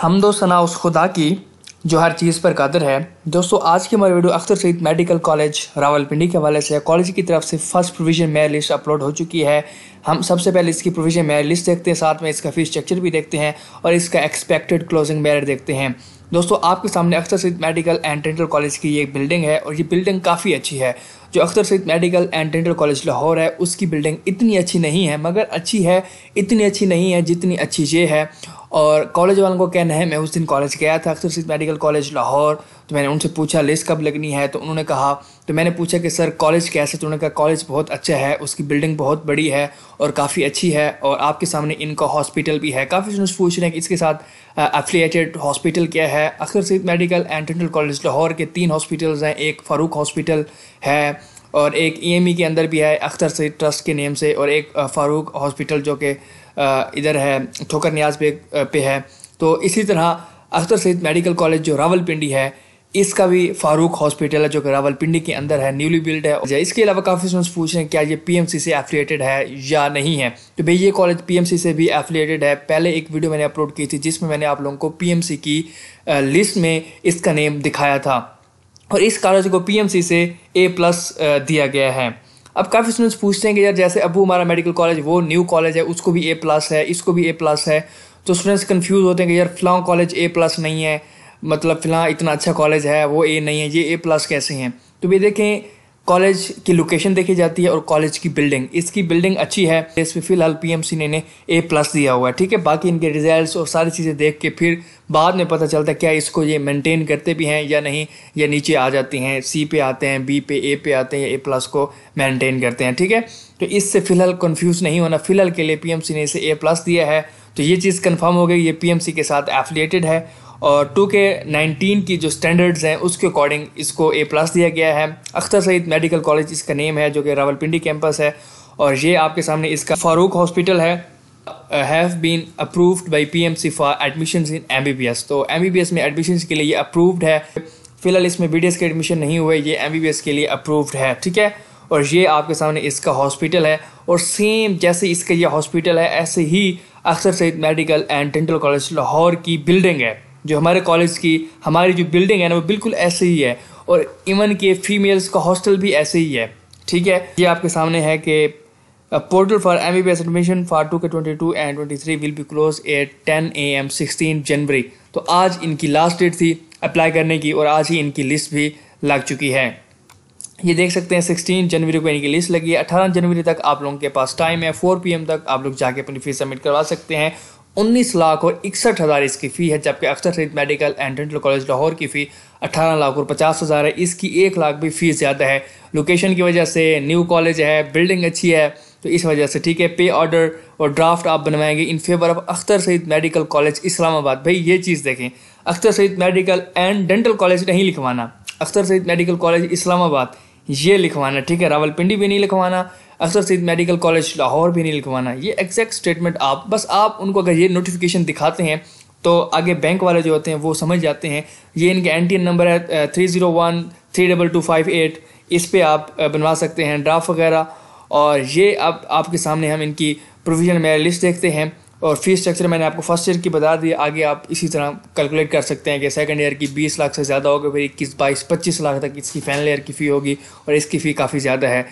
हम दो सना उस खुदा की जो हर चीज़ पर कादर है दोस्तों आज की हमारी video Akhtar Saeed medical college Rawalpindi के हवाले से कॉलेज की तरफ से first provision merit list upload हो चुकी है हम सबसे पहले इसकी प्रोविजन मेरिट लिस्ट देखते हैं साथ में इसका फीस स्ट्रक्चर भी देखते हैं और इसका एक्सपेक्टेड क्लोजिंग मेरिट देखते हैं दोस्तों आपके सामने Akhtar Saeed medical and dental college की एक बिल्डिंग है और ये बिल्डिंग काफ़ी अच्छी है जो Akhtar Saeed medical and dental college Lahore है उसकी बिल्डिंग इतनी अच्छी नहीं है मगर अच्छी है इतनी अच्छी नहीं है जितनी अच्छी ये है और कॉलेज वालों को कहना है मैं उस दिन कॉलेज गया था अक्सर सईद मेडिकल कॉलेज लाहौर तो मैंने उनसे पूछा लिस्ट कब लगनी है तो उन्होंने कहा तो मैंने पूछा कि सर कॉलेज कैसे तो उन्होंने कहा कॉलेज बहुत अच्छा है उसकी बिल्डिंग बहुत बड़ी है और काफ़ी अच्छी है और आपके सामने इनका हॉस्पिटल भी है काफ़ी स्टूडेंट्स पूछ रहे हैं कि इसके साथ एफिलिएटेड uh, हॉस्पिटल क्या है Akhtar Saeed medical and dental college Lahore के तीन हॉस्पिटल्स हैं एक फ़ारूक हॉस्पिटल है और एक ई e e के अंदर भी है अख्तर सईद ट्रस्ट के नेम से और एक uh, फ़ारूक हॉस्पिटल जो कि uh, इधर है ठोकर न्याज पे पे है तो इसी तरह अख्तर सईद मेडिकल कॉलेज जो रावलपिंडी है इसका भी फारूक हॉस्पिटल है जो कि रावलपिंडी के अंदर है न्यूली बिल्ड है इसके अलावा काफ़ी स्टूडेंट्स पूछ रहे हैं क्या ये पीएमसी से एफिलिएटेड है या नहीं है तो भाई ये कॉलेज पीएमसी से भी एफिलिएटेड है पहले एक वीडियो मैंने अपलोड की थी जिसमें मैंने आप लोगों को पीएमसी की लिस्ट में इसका नेम दिखाया था और इस कॉलेज को पीएमसी से ए प्लस दिया गया है अब काफ़ी स्टूडेंट्स पूछते हैं कि यार जैसे अबू हमारा मेडिकल कॉलेज वो न्यू कॉलेज है उसको भी ए प्लस है इसको भी ए प्लस है तो स्टूडेंट्स कन्फ्यूज़ होते हैं कि यार फलां कॉलेज ए प्लस नहीं है मतलब फ़िलहाल इतना अच्छा कॉलेज है वो ए नहीं है ये ए प्लस कैसे हैं तो भी देखें कॉलेज की लोकेशन देखी जाती है और कॉलेज की बिल्डिंग इसकी बिल्डिंग अच्छी है फ़िलहाल पी फिलहाल पीएमसी ने इन्हें ए प्लस दिया हुआ है ठीक है बाकी इनके रिजल्ट्स और सारी चीज़ें देख के फिर बाद में पता चलता है क्या इसको ये मेंटेन करते भी हैं या नहीं या नीचे आ जाती हैं सी पे आते हैं बी पे ए पे आते हैं या ए प्लस को मैंटेन करते हैं ठीक है तो इससे फिलहाल कन्फ्यूज़ नहीं होना फिलहाल के लिए पी ने इसे ए प्लस दिया है तो ये चीज़ कन्फर्म हो गई ये पी के साथ एफिलेटेड है और टू के नाइनटीन की जो स्टैंडर्ड्स हैं उसके अकॉर्डिंग इसको ए प्लस दिया गया है अख्तर सईद मेडिकल कॉलेज इसका नेम है जो कि रावलपिंडी कैंपस है और ये आपके सामने इसका फारूक हॉस्पिटल है have been approved by P M C for admission in M B B S तो एम बी बी एस में एडमिशन के लिए ये अप्रूव्ड है फिलहाल इसमें बी डी एस के एडमिशन नहीं हुए ये एम बी बी एस के लिए अप्रूव्ड है ठीक है और ये आपके सामने इसका हॉस्पिटल है और सेम जैसे इसका ये हॉस्पिटल है ऐसे ही Akhtar Saeed medical and dental college Lahore की बिल्डिंग है जो हमारे कॉलेज की हमारी जो बिल्डिंग है ना वो बिल्कुल ऐसे ही है और इवन के फीमेल्स का हॉस्टल भी ऐसे ही है ठीक है ये आपके सामने है कि portal for M B B S admission for two K twenty two and twenty three will be close at ten A M sixteen January तो आज इनकी लास्ट डेट थी अप्लाई करने की और आज ही इनकी लिस्ट भी लग चुकी है ये देख सकते हैं सिक्सटीन जनवरी को इनकी लिस्ट लगी है अठारह जनवरी तक आप लोगों के पास टाइम है फोर पी तक आप लोग जाके अपनी फीस सबमिट करवा सकते हैं उन्नीस लाख और इकसठ हज़ार इसकी फ़ी है जबकि Akhtar Saeed medical and dental college Lahore की फ़ी अठारह लाख और पचास हज़ार है इसकी एक लाख भी फ़ीस ज़्यादा है लोकेशन की वजह से न्यू कॉलेज है बिल्डिंग अच्छी है तो इस वजह से ठीक है पे ऑर्डर और ड्राफ्ट आप बनवाएंगे in favour of Akhtar Saeed medical college Islamabad भाई ये चीज़ देखें Akhtar Saeed medical and dental college नहीं लिखवाना अख्तर सईद मेडिकल कॉलेज इस्लामाबाद ये लिखवाना ठीक है रावलपिंडी भी नहीं लिखवाना अक्सर सीध मेडिकल कॉलेज लाहौर भी नहीं लिखवाना ये एक्जैक्ट स्टेटमेंट आप बस आप उनको अगर ये नोटिफिकेशन दिखाते हैं तो आगे बैंक वाले जो होते हैं वो समझ जाते हैं ये इनके एन टी एन नंबर है three zero one three double two five eight इस पर आप बनवा सकते हैं ड्राफ्ट वगैरह और ये अब आपके सामने हम इनकी प्रोविजन में लिस्ट देखते हैं और फीस स्ट्रक्चर मैंने आपको फर्स्ट ईयर की बता दी आगे आप इसी तरह कैलकुलेट कर सकते हैं कि सेकंड ईयर की बीस लाख से ज़्यादा होगी फिर इक्कीस बाईस पच्चीस लाख तक इसकी फाइनल ईयर की फ़ी होगी और इसकी फ़ी काफ़ी ज़्यादा है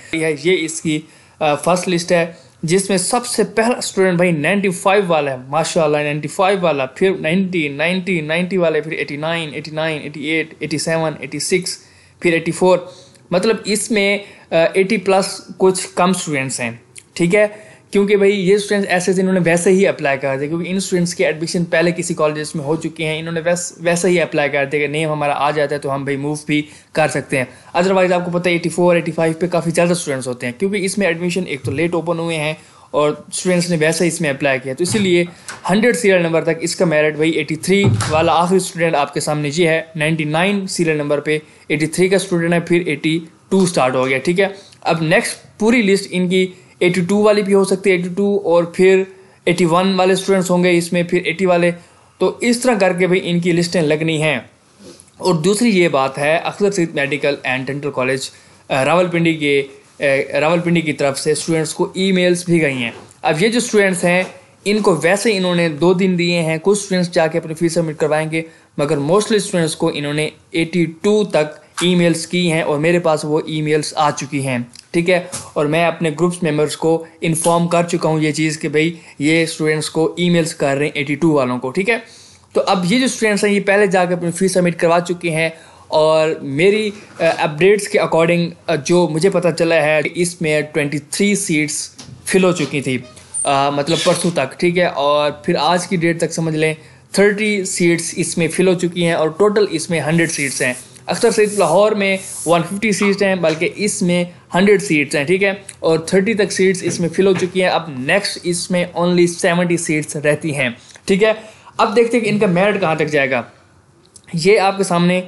ये इसकी फर्स्ट लिस्ट है जिसमें सबसे पहला स्टूडेंट भाई 95 वाला है माशाल्लाह 95 वाला फिर 90 90 90 वाले फिर 89 89 88 87 86 फिर 84 मतलब इसमें 80 प्लस कुछ कम स्टूडेंट्स हैं ठीक है क्योंकि भाई ये स्टूडेंट्स ऐसे थे इन्होंने वैसे ही अप्लाई कर दिया क्योंकि इन स्टूडेंट्स के एडमिशन पहले किसी कॉलेज में हो चुके हैं इन्होंने वैस, वैसे ही अप्लाई कर दिया कि नेम हमारा आ जाता है तो हम भाई मूव भी कर सकते हैं अदरवाइज़ आपको पता है एटी फोर एटी फाइव पर काफ़ी ज़्यादा स्टूडेंट्स होते हैं क्योंकि इसमें एडमिशन एक तो लेट ओपन हुए हैं और स्टूडेंट्स ने वैसे ही इसमें अप्लाई किया तो इसीलिए हंड्रेड सीरियल नंबर तक इसका मेरिट भाई एटी थ्री वाला आखिरी स्टूडेंट आपके सामने ये है नाइन्टी नाइन सीरियल नंबर पर एटी थ्री का स्टूडेंट है फिर एटी टू स्टार्ट हो गया ठीक है अब नेक्स्ट पूरी लिस्ट इनकी टू वाली भी हो सकती है टू और फिर एटी वन वाले स्टूडेंट्स होंगे इसमें फिर एटी वाले तो इस तरह करके भी इनकी लिस्टें लगनी हैं और दूसरी ये बात है Akhtar Saeed medical and dental college Rawalpindi के रावलपिंडी की तरफ से स्टूडेंट्स को ईमेल्स भी गई हैं अब ये जो स्टूडेंट्स हैं इनको वैसे इन्होंने दो दिन दिए हैं कुछ स्टूडेंट्स जाके अपनी फीस सबमिट करवाएंगे मगर मोस्टली स्टूडेंट्स को इन्होंने 82 तक ईमेल्स की हैं और मेरे पास वो ईमेल्स आ चुकी हैं ठीक है और मैं अपने ग्रुप्स मेंबर्स को इन्फॉर्म कर चुका हूँ ये चीज़ कि भाई ये स्टूडेंट्स को ईमेल्स कर रहे हैं टू वालों को ठीक है तो अब ये जो स्टूडेंट्स हैं ये पहले जाकर अपनी फ़ीस सबमिट करवा चुके हैं और मेरी अपडेट्स के अकॉर्डिंग जो मुझे पता चला है इसमें 23 सीट्स फिल हो चुकी थी आ, मतलब परसों तक ठीक है और फिर आज की डेट तक समझ लें 30 सीट्स इसमें फिल हो चुकी हैं और टोटल इसमें 100 सीट्स हैं अक्सर सीट लाहौर में 150 सीट्स हैं बल्कि इसमें 100 सीट्स हैं ठीक है और 30 तक सीट्स इसमें फिल हो चुकी हैं अब नेक्स्ट इसमें ओनली 70 सीट्स रहती हैं ठीक है अब देखते हैं कि इनका मेरिट कहाँ तक जाएगा ये आपके सामने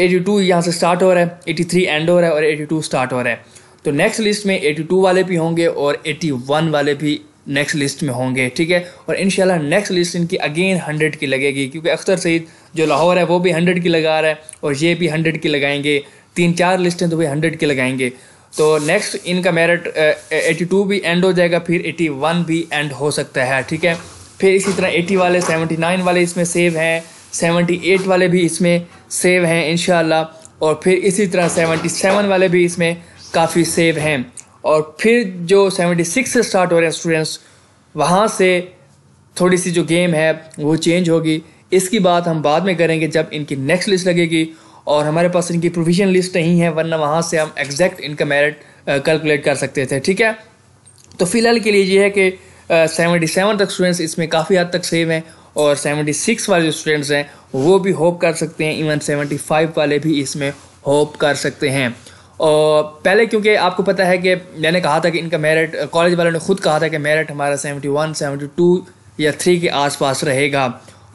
82 टू यहाँ से स्टार्ट हो रहा है थ्री एंड हो रहा है और टू स्टार्ट हो रहा है तो नेक्स्ट लिस्ट में 82 वाले भी होंगे और 81 वाले भी नेक्स्ट लिस्ट में होंगे ठीक है और इन नेक्स्ट लिस्ट इनकी अगेन हंड्रेड की लगेगी क्योंकि अख्तर सईद जो लाहौर है वो भी हंड्रेड की लगा रहा है और ये भी हंड्रेड की लगाएंगे तीन चार लिस्ट हैं तो भी हंड्रेड की लगाएंगे तो नेक्स्ट इनका मेरिट एटी टू भी एंड हो जाएगा फिर एटी वन भी एंड हो सकता है ठीक है फिर इसी तरह एटी वाले सेवेंटी नाइन वाले इसमें सेव हैं सेवेंटी एट वाले भी इसमें सेव हैं इन और फिर इसी तरह सेवेंटी सेवन वाले भी इसमें काफ़ी सेव हैं और फिर जो 76 से स्टार्ट हो रहे हैं स्टूडेंट्स वहाँ से थोड़ी सी जो गेम है वो चेंज होगी इसकी बात हम बाद में करेंगे जब इनकी नेक्स्ट लिस्ट लगेगी और हमारे पास इनकी प्रोविजन लिस्ट नहीं है वरना वहाँ से हम एग्जैक्ट इनका मेरिट कैलकुलेट कर सकते थे ठीक है तो फिलहाल के लिए ये है कि सेवेंटी सेवन तक स्टूडेंट्स इसमें काफ़ी हद तक सेव हैं और सेवेंटी सिक्स वाले जो स्टूडेंट्स हैं वो भी होप कर सकते हैं इवन सेवेंटी फाइव वाले भी इसमें होप कर सकते हैं और पहले क्योंकि आपको पता है कि मैंने कहा था कि इनका मेरिट कॉलेज वालों ने खुद कहा था कि मेरिट हमारा सेवेंटी वन सेवेंटी टू या थ्री के आसपास रहेगा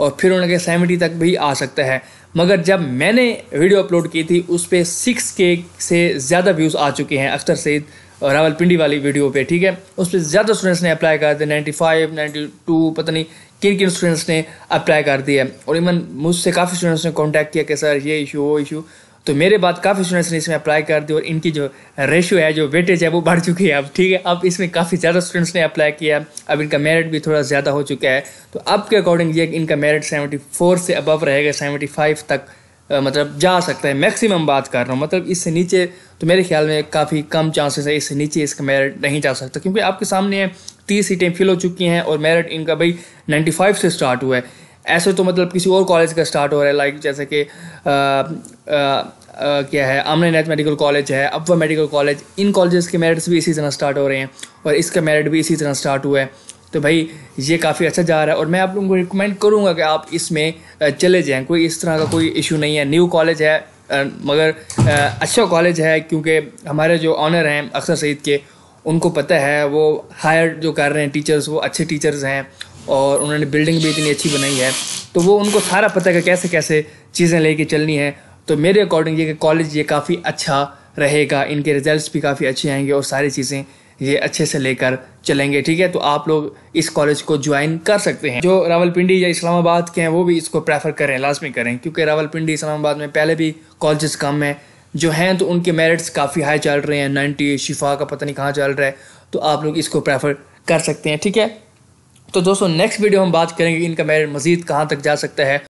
और फिर उनके सेवेंटी तक भी आ सकता है मगर जब मैंने वीडियो अपलोड की थी उस पर सिक्स के से ज़्यादा व्यूज़ आ चुके हैं अख्तर सईद रावलपिंडी वाली वीडियो पे ठीक है उस पर ज़्यादा स्टूडेंट्स ने अप्लाई कर दिया नाइन्टी फाइव नाइन्टी टू पता नहीं किन किन स्टूडेंट्स ने अप्लाई कर दिया और इवन मुझसे काफ़ी स्टूडेंट्स ने कॉन्टैक्ट किया कि सर ये इशू वो इशू तो मेरे बाद काफ़ी स्टूडेंट्स ने इसमें अप्लाई कर दी और इनकी जो रेशियो है जो वेटेज है वो बढ़ चुकी है अब ठीक है अब इसमें काफ़ी ज़्यादा स्टूडेंट्स ने अप्लाई किया अब इनका मेरिट भी थोड़ा ज़्यादा हो चुका है तो अब के अकॉर्डिंग ये इनका मेरिट सेवेंटी फोर से अबव रहेगा सेवेंटी फाइव तक मतलब जा सकता है मैक्सिमम बात कर रहा हूँ मतलब इससे नीचे तो मेरे ख्याल में काफ़ी कम चांसेस है इससे नीचे इसका मेरिट नहीं जा सकता क्योंकि आपके सामने तीस सीटें फिल हो चुकी हैं और मेरिट इनका भाई 95 से स्टार्ट हुआ है ऐसे तो मतलब किसी और कॉलेज का स्टार्ट हो रहा है लाइक जैसे कि क्या है आमने नैथ मेडिकल कॉलेज है अब्वा मेडिकल कॉलेज इन कॉलेजेस के मेरिट्स भी इसी तरह स्टार्ट हो रहे हैं और इसका मेरिट भी इसी तरह स्टार्ट हुआ है तो भाई ये काफ़ी अच्छा जा रहा है और मैं आप लोगों को रिकमेंड करूँगा कि आप इसमें चले जाएँ कोई इस तरह का कोई इशू नहीं है न्यू कॉलेज है मगर अच्छा कॉलेज है क्योंकि हमारे जो ऑनर हैं अक्सर सईद के उनको पता है वो हायर जो कर रहे हैं टीचर्स वो अच्छे टीचर्स हैं और उन्होंने बिल्डिंग भी इतनी अच्छी बनाई है तो वो उनको सारा पता है कि कैसे कैसे चीज़ें लेके चलनी है तो मेरे अकॉर्डिंग ये कि कॉलेज ये काफ़ी अच्छा रहेगा इनके रिजल्ट्स भी काफ़ी अच्छे आएंगे और सारी चीज़ें ये अच्छे से लेकर चलेंगे ठीक है तो आप लोग इस कॉलेज को ज्वाइन कर सकते हैं जो रावलपिंडी या इस्लामाबाद के हैं वो भी इसको प्रेफर करें लाजमी करें क्योंकि रावलपिंडी इस्लामाबाद में पहले भी कॉलेजेस कम हैं जो हैं तो उनके मेरिट्स काफ़ी हाई चल रहे हैं नाइन्टी शिफा का पता नहीं कहाँ चल रहा है तो आप लोग इसको प्रेफर कर सकते हैं ठीक है तो दोस्तों नेक्स्ट वीडियो हम बात करेंगे इनका मेरिट मजीद कहाँ तक जा सकता है